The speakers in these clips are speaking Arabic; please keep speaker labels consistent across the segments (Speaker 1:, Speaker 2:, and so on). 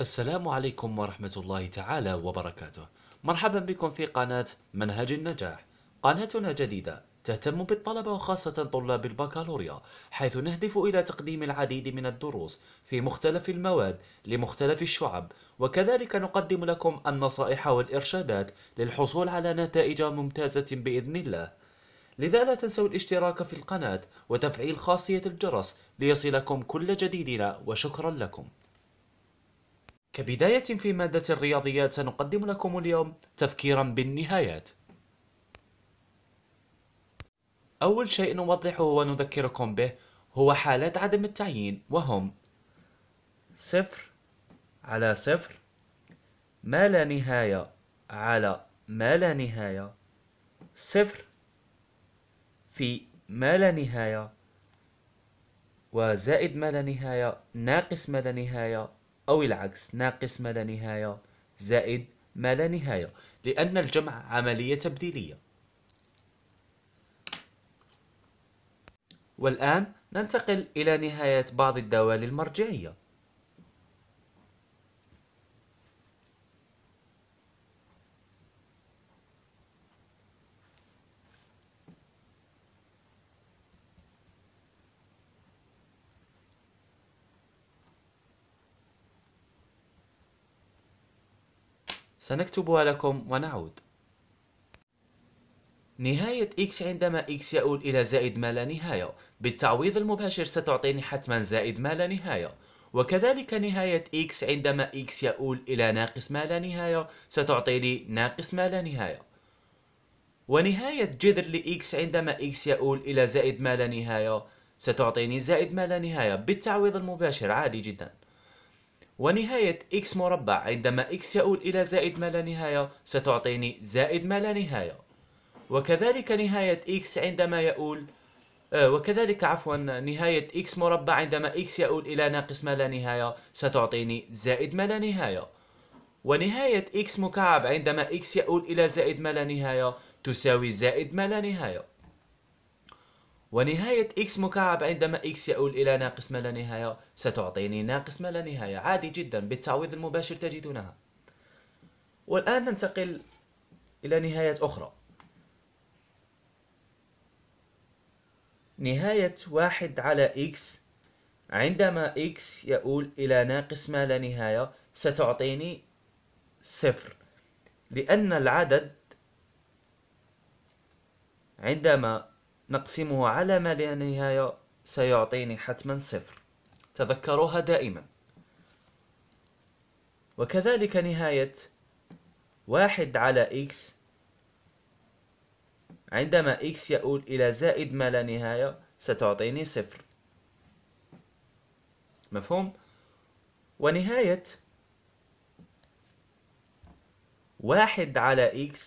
Speaker 1: السلام عليكم ورحمة الله تعالى وبركاته. مرحبا بكم في قناة منهج النجاح. قناتنا جديدة تهتم بالطلبة وخاصة طلاب البكالوريا، حيث نهدف إلى تقديم العديد من الدروس في مختلف المواد لمختلف الشعب، وكذلك نقدم لكم النصائح والإرشادات للحصول على نتائج ممتازة بإذن الله. لذا لا تنسوا الاشتراك في القناة وتفعيل خاصية الجرس ليصلكم كل جديدنا وشكرا لكم. كبداية في مادة الرياضيات سنقدم لكم اليوم تذكيرا بالنهايات أول شيء نوضحه ونذكركم به هو حالات عدم التعيين وهم صفر على صفر ما لا نهاية على ما لا نهاية صفر في ما لا نهاية وزائد ما لا نهاية ناقص ما لا نهاية أو العكس ناقص ما لا نهاية زائد ما لا نهاية لأن الجمع عملية تبديلية والآن ننتقل إلى نهاية بعض الدوال المرجعية سنكتبها لكم ونعود نهاية x عندما x يؤول إلى زائد ما لا نهاية بالتعويض المباشر ستعطيني حتما زائد ما لا نهاية وكذلك نهاية x عندما x يؤول إلى ناقص ما لا نهاية ستعطيني ناقص ما لا نهاية ونهاية جذر ل x عندما x يؤول إلى زائد ما لا نهاية ستعطيني زائد ما لا نهاية بالتعويض المباشر عادي جداً ونهاية x مربع عندما x يؤول إلى زائد ما لا نهاية ستعطيني زائد ما لا نهاية وكذلك نهاية x عندما يؤول آه، وكذلك عفوا نهاية x مربع عندما x يؤول إلى ناقص ما لا نهاية ستعطيني زائد ما لا نهاية ونهاية x مكعب عندما x يؤول إلى زائد ما لا نهاية تساوي زائد ما لا نهاية ونهاية x مكعب عندما x يؤول إلى ناقص ما لا نهاية ستعطيني ناقص ما لا نهاية عادي جدا بالتعويض المباشر تجدونها والآن ننتقل إلى نهايات أخرى نهاية واحد على x عندما x يؤول إلى ناقص ما لا نهاية ستعطيني صفر لأن العدد عندما نقسمه على ما لا نهاية سيعطيني حتما صفر تذكروها دائما وكذلك نهاية واحد على x عندما x يؤول إلى زائد ما لا نهاية ستعطيني صفر مفهوم؟ ونهاية واحد على x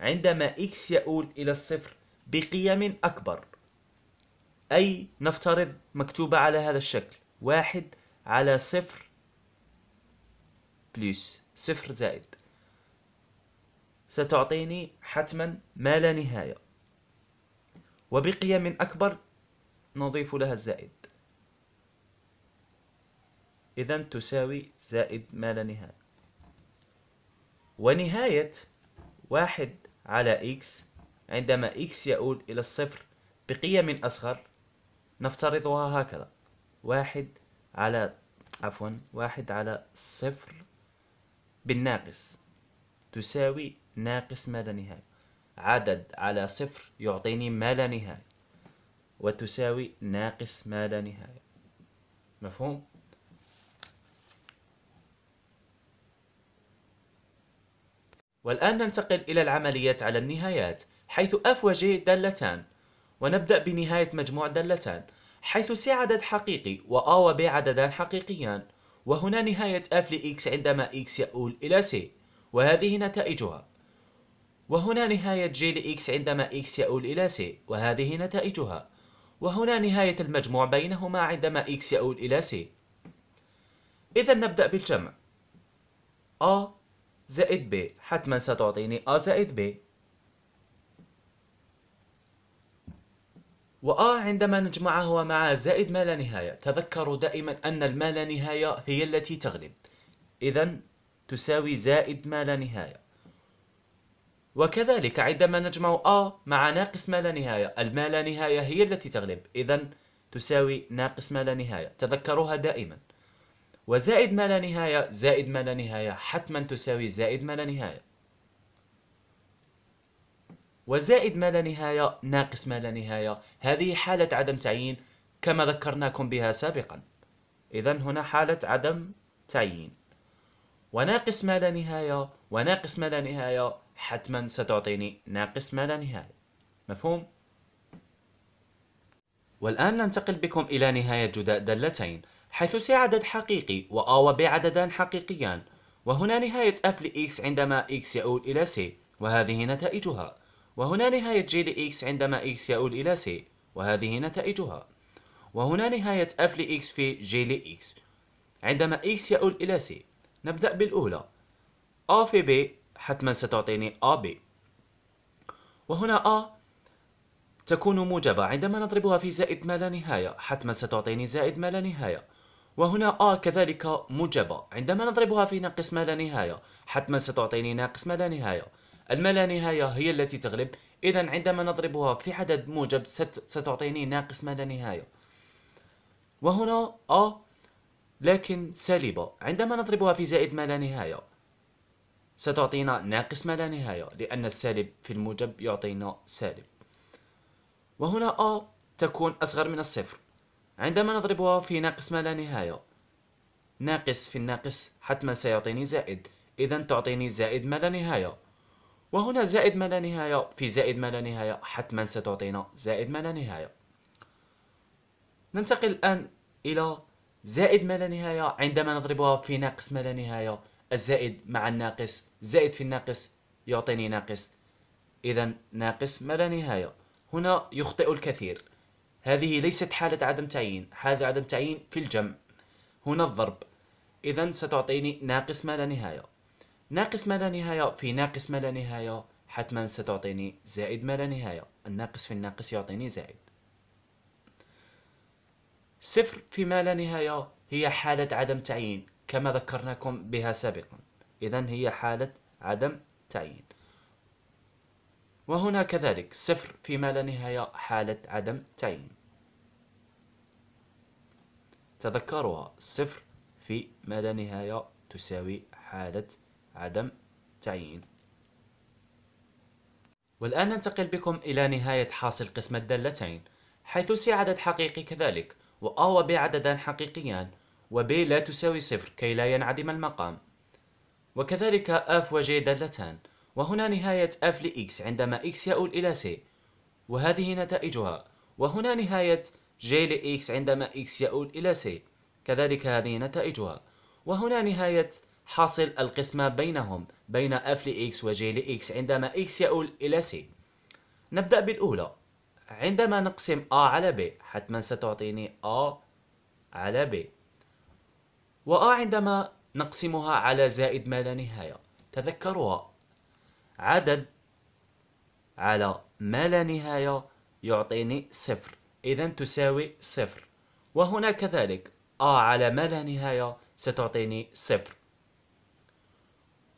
Speaker 1: عندما x يؤول إلى الصفر بقيم أكبر أي نفترض مكتوبة على هذا الشكل واحد على صفر بلس صفر زائد ستعطيني حتما ما لا نهاية وبقيم أكبر نضيف لها الزائد إذا تساوي زائد ما لا نهاية ونهاية واحد على إكس عندما x يؤول إلى الصفر بقيم أصغر نفترضها هكذا واحد على عفوا واحد على صفر بالناقص تساوي ناقص ما لا نهاية عدد على صفر يعطيني ما لا نهاية وتساوي ناقص ما لا نهاية مفهوم؟ والآن ننتقل إلى العمليات على النهايات حيث F و J دالتان ونبدأ بنهاية مجموع دالتان حيث C عدد حقيقي و A و B عددان حقيقيان وهنا نهاية F لإكس عندما X يؤول إلى C وهذه نتائجها وهنا نهاية جي لإكس عندما X يؤول إلى C وهذه نتائجها وهنا نهاية المجموع بينهما عندما X يؤول إلى C إذا نبدأ بالجمع A زائد B حتما ستعطيني A زائد B وآه عندما نجمعه مع زائد ما لا نهاية تذكروا دائما أن ما لا نهاية هي التي تغلب إذا تساوي زائد ما لا نهاية وكذلك عندما نجمع آ آه مع ناقص ما لا نهاية الما لا نهاية هي التي تغلب إذا تساوي ناقص ما لا نهاية تذكروها دائما وزائد ما لا نهاية زائد ما لا نهاية حتما تساوي زائد ما لا نهاية وزائد ما لا نهاية ناقص ما لا نهاية هذه حالة عدم تعيين كما ذكرناكم بها سابقا إذا هنا حالة عدم تعيين وناقص ما لا نهاية وناقص ما لا نهاية حتما ستعطيني ناقص ما لا نهاية مفهوم؟ والآن ننتقل بكم إلى نهاية جداء دالتين حيث سي عدد حقيقي وأ ب عددان حقيقيان وهنا نهاية اف لاكس عندما اكس يؤول إلى سي وهذه نتائجها وهنا نهاية جي لإكس عندما إكس يؤول إلى سي وهذه نتائجها وهنا نهاية اف لإكس في جي لإكس عندما إكس يؤول إلى سي نبدأ بالأولى أ في ب حتما ستعطيني أ ب وهنا أ تكون موجبة عندما نضربها في زائد ما لا نهاية حتما ستعطيني زائد ما لا نهاية وهنا أ كذلك موجبة عندما نضربها في ناقص ما لا نهاية حتما ستعطيني ناقص ما لا نهاية المالانهاية هي التي تغلب إذا عندما نضربها في عدد موجب ست ستعطيني ناقص ما لا نهاية وهنا أ لكن سالبة عندما نضربها في زائد ما لا نهاية ستعطينا ناقص ما لا نهاية لأن السالب في الموجب يعطينا سالب وهنا أ تكون أصغر من الصفر عندما نضربها في ناقص ما لا نهاية ناقص في الناقص حتما سيعطيني زائد إذا تعطيني زائد ما لا نهاية وهنا زائد ما لا نهاية في زائد ما لا نهاية حتما ستعطينا زائد ما لا نهاية ننتقل الآن إلى زائد ما لا نهاية عندما نضربها في ناقص ما لا نهاية الزائد مع الناقص زائد في الناقص يعطيني ناقص إذا ناقص ما لا نهاية هنا يخطئ الكثير هذه ليست حالة عدم تعيين حالة عدم تعيين في الجمع هنا الضرب إذا ستعطيني ناقص ما لا نهاية ناقص ما لا نهاية في ناقص ما لا نهاية حتما ستعطيني زائد ما لا نهاية الناقص في الناقص يعطيني زائد صفر في ما لا نهاية هي حالة عدم تعيين كما ذكرناكم بها سابقا إذا هي حالة عدم تعيين وهنا كذلك صفر في ما لا نهاية حالة عدم تعيين تذكروها صفر في ما لا نهاية تساوي حالة عدم تعيين والآن ننتقل بكم إلى نهاية حاصل قسم الدالتين حيث سي عدد حقيقي كذلك وأ ب عددان حقيقيان وب لا تساوي صفر كي لا ينعدم المقام وكذلك اف وجي دالتان وهنا نهاية اف لإكس عندما إكس يؤول إلى سي وهذه نتائجها وهنا نهاية جي لإكس عندما إكس يؤول إلى سي كذلك هذه نتائجها وهنا نهاية حاصل القسمة بينهم بين f لx و j لx عندما x يؤول إلى c نبدأ بالأولى عندما نقسم a على b حتما ستعطيني a على b و a عندما نقسمها على زائد ما لا نهاية تذكروها عدد على ما لا نهاية يعطيني صفر إذا تساوي صفر وهنا كذلك a على ما لا نهاية ستعطيني صفر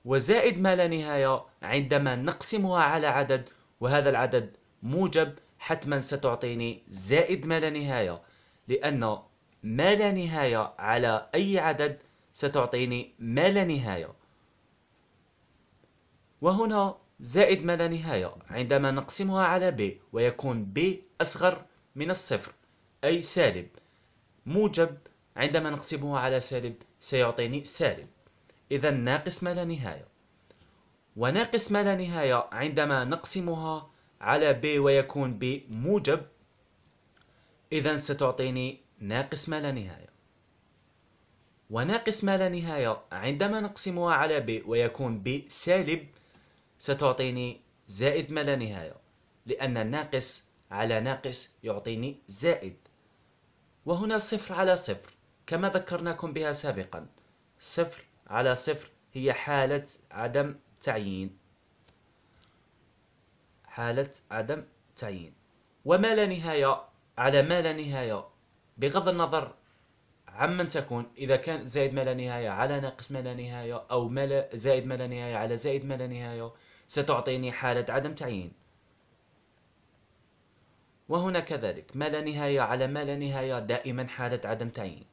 Speaker 1: وزائد ما لا نهاية عندما نقسمها على عدد وهذا العدد موجب حتما ستعطيني زائد ما لا نهاية لأن ما لا نهاية على أي عدد ستعطيني ما لا نهاية وهنا زائد ما لا نهاية عندما نقسمها على ب ويكون ب أصغر من الصفر أي سالب موجب عندما نقسمها على سالب سيعطيني سالب إذا ناقص ما لا نهاية وناقص ما لا نهاية عندما نقسمها على ب ويكون ب موجب إذا ستعطيني ناقص ما لا نهاية وناقص ما لا نهاية عندما نقسمها على ب ويكون ب سالب ستعطيني زائد ما لا نهاية لأن الناقص على ناقص يعطيني زائد وهنا صفر على صفر كما ذكرناكم بها سابقا صفر على صفر هي حالة عدم تعيين حالة عدم تعيين وما لا نهاية على ما لا نهاية بغض النظر عمن تكون إذا كان زائد ما لا نهاية على ناقص ما لا نهاية أو ما لا زائد ما لا نهاية على زائد ما لا نهاية ستعطيني حالة عدم تعيين وهنا كذلك ما لا نهاية على ما لا نهاية دائما حالة عدم تعيين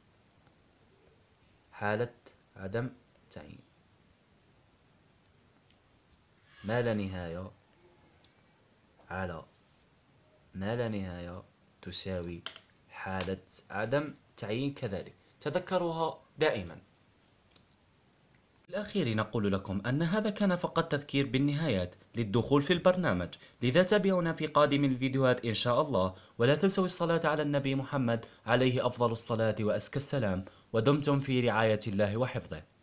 Speaker 1: حالة عدم تعيين ما لا نهاية على ما لا نهاية تساوي حالة عدم تعيين كذلك تذكروها دائما الأخير نقول لكم أن هذا كان فقط تذكير بالنهايات للدخول في البرنامج لذا تابعونا في قادم الفيديوهات إن شاء الله ولا تنسوا الصلاة على النبي محمد عليه أفضل الصلاة وأزكى السلام ودمتم في رعاية الله وحفظه